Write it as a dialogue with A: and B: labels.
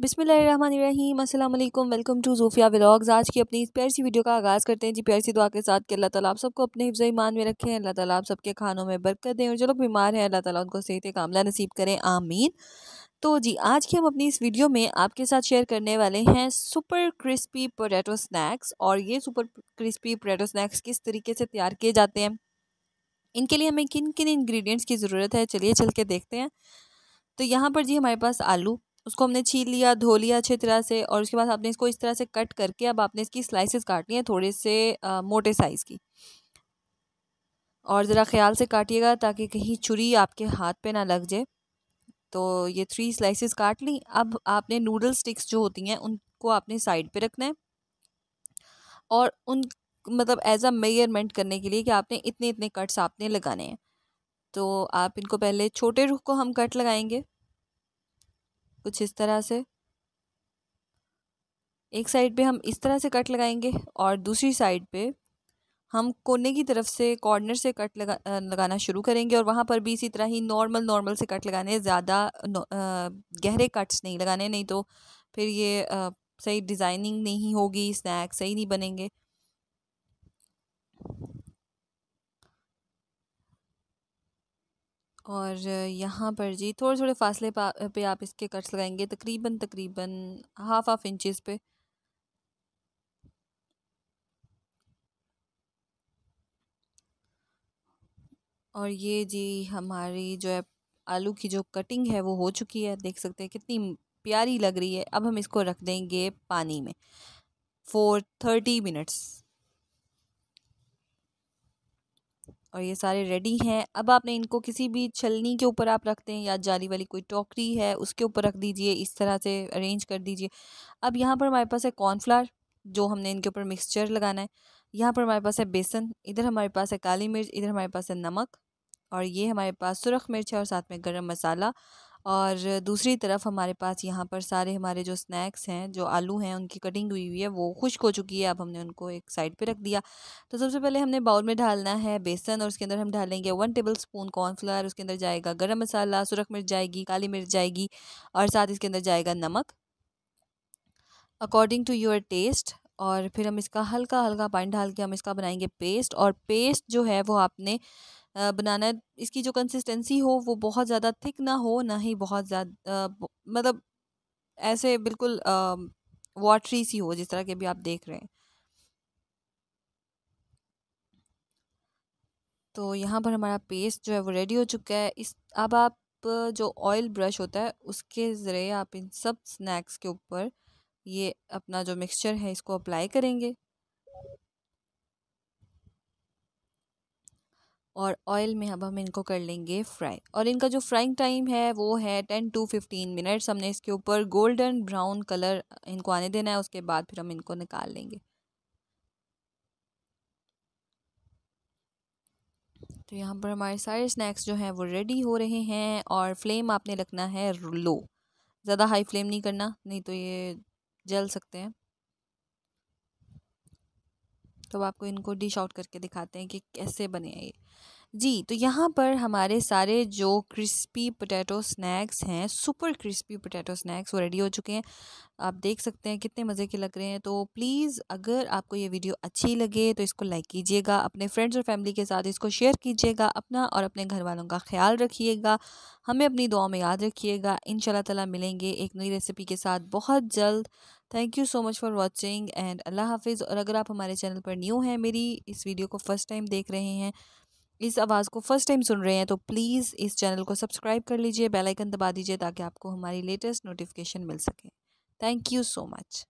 A: बिसमीम अल्लाम welcome to जूफिया vlogs आज की अपनी इस प्यारी सी वीडियो का आगाज़ करते हैं जी प्यारी सी दुआ के साथ कि अल्लाह ताला आप सबको अपने हिफ्ज़ ईमान में रखें अल्लाह ताला आप सबके खानों में बरकत दें और जो लोग बीमार हैं अल्लाह ताला उनको सेहत कामला नसीब करें आमीन तो जी आज की हम अपनी इस वीडियो में आपके साथ शेयर करने वाले हैं सुपर क्रिस्पी पोटैटो स्नैक्स और ये सुपर क्रिस्पी पोटैटो स्नैक्स किस तरीके से तैयार किए जाते हैं इनके लिए हमें किन किन इन्ग्रीडियंट्स की ज़रूरत है चलिए चल के देखते हैं तो यहाँ पर जी हमारे पास आलू उसको हमने छील लिया धो लिया अच्छी तरह से और उसके बाद आपने इसको इस तरह से कट करके अब आपने इसकी स्लाइसेस काटनी है थोड़े से आ, मोटे साइज़ की और ज़रा ख्याल से काटिएगा ताकि कहीं छुरी आपके हाथ पे ना लग जाए तो ये थ्री स्लाइसेस काट ली अब आपने नूडल स्टिक्स जो होती हैं उनको आपने साइड पे रखना है और उन मतलब एज अ मेयरमेंट करने के लिए कि आपने इतने इतने कट्स आपने लगाने हैं तो आप इनको पहले छोटे रुख को हम कट लगाएंगे कुछ इस तरह से एक साइड पे हम इस तरह से कट लगाएंगे और दूसरी साइड पे हम कोने की तरफ से कॉर्नर से कट लगा लगाना शुरू करेंगे और वहाँ पर भी इसी तरह ही नॉर्मल नॉर्मल से कट लगाने ज़्यादा गहरे कट्स नहीं लगाने नहीं तो फिर ये आ, सही डिज़ाइनिंग नहीं होगी स्नैक सही नहीं बनेंगे और यहाँ पर जी थोड़े थोड़े फासले पे आप इसके कट्स लगाएंगे तकरीबन तकरीबन हाफ हाफ इंचेस पे और ये जी हमारी जो है आलू की जो कटिंग है वो हो चुकी है देख सकते हैं कितनी प्यारी लग रही है अब हम इसको रख देंगे पानी में फोर थर्टी मिनट्स और ये सारे रेडी हैं अब आपने इनको किसी भी छलनी के ऊपर आप रखते हैं या जाली वाली कोई टोकरी है उसके ऊपर रख दीजिए इस तरह से अरेंज कर दीजिए अब यहाँ पर हमारे पास है कॉर्नफ्लावर जो हमने इनके ऊपर मिक्सचर लगाना है यहाँ पर हमारे पास है बेसन इधर हमारे पास है काली मिर्च इधर हमारे पास है नमक और ये हमारे पास सुरख मिर्च है और साथ में गर्म मसाला और दूसरी तरफ हमारे पास यहाँ पर सारे हमारे जो स्नैक्स हैं जो आलू हैं उनकी कटिंग हुई हुई है वो खुश्क हो चुकी है अब हमने उनको एक साइड पे रख दिया तो सबसे पहले हमने बाउल में डालना है बेसन और उसके अंदर हम डालेंगे वन टेबल स्पून कॉर्नफ्लावर उसके अंदर जाएगा गर्म मसाला सुरख मिर्च जाएगी काली मिर्च जाएगी और साथ इसके अंदर जाएगा नमक अकॉर्डिंग टू योर टेस्ट और फिर हम इसका हल्का हल्का पानी डाल के हम इसका बनाएंगे पेस्ट और पेस्ट जो है वो आपने बनाना है इसकी जो कंसिस्टेंसी हो वो बहुत ज़्यादा थिक ना हो ना ही बहुत ज़्यादा मतलब ऐसे बिल्कुल वाटरी सी हो जिस तरह के भी आप देख रहे हैं तो यहाँ पर हमारा पेस्ट जो है वो रेडी हो चुका है इस अब आप जो ऑयल ब्रश होता है उसके ज़रिए आप इन सब स्नैक्स के ऊपर ये अपना जो मिक्सचर है इसको अप्लाई करेंगे और ऑयल में अब हम इनको कर लेंगे फ्राई और इनका जो फ्राइंग टाइम है वो है टेन टू फिफ्टीन मिनट्स हमने इसके ऊपर गोल्डन ब्राउन कलर इनको आने देना है उसके बाद फिर हम इनको निकाल लेंगे तो यहाँ पर हमारे सारे स्नैक्स जो हैं वो रेडी हो रहे हैं और फ्लेम आपने रखना है लो ज़्यादा हाई फ्लेम नहीं करना नहीं तो ये जल सकते हैं तो आपको इनको डिश आउट करके दिखाते हैं कि कैसे बने हैं ये जी तो यहाँ पर हमारे सारे जो क्रिस्पी पोटैटो स्नैक्स हैं सुपर क्रिस्पी पोटैटो स्नैक्स वो रेडी हो चुके हैं आप देख सकते हैं कितने मज़े के लग रहे हैं तो प्लीज़ अगर आपको ये वीडियो अच्छी लगे तो इसको लाइक कीजिएगा अपने फ्रेंड्स और फैमिली के साथ इसको शेयर कीजिएगा अपना और अपने घर वालों का ख्याल रखिएगा हमें अपनी दुआ में याद रखिएगा इन तला मिलेंगे एक नई रेसिपी के साथ बहुत जल्द thank you so much for watching and अल्लाह हाफिज़ और अगर आप हमारे चैनल पर न्यू हैं मेरी इस वीडियो को फर्स्ट टाइम देख रहे हैं इस आवाज़ को फर्स्ट टाइम सुन रहे हैं तो प्लीज़ इस चैनल को सब्सक्राइब कर लीजिए बेल आइकन दबा दीजिए ताकि आपको हमारी लेटेस्ट नोटिफिकेशन मिल सके थैंक यू सो मच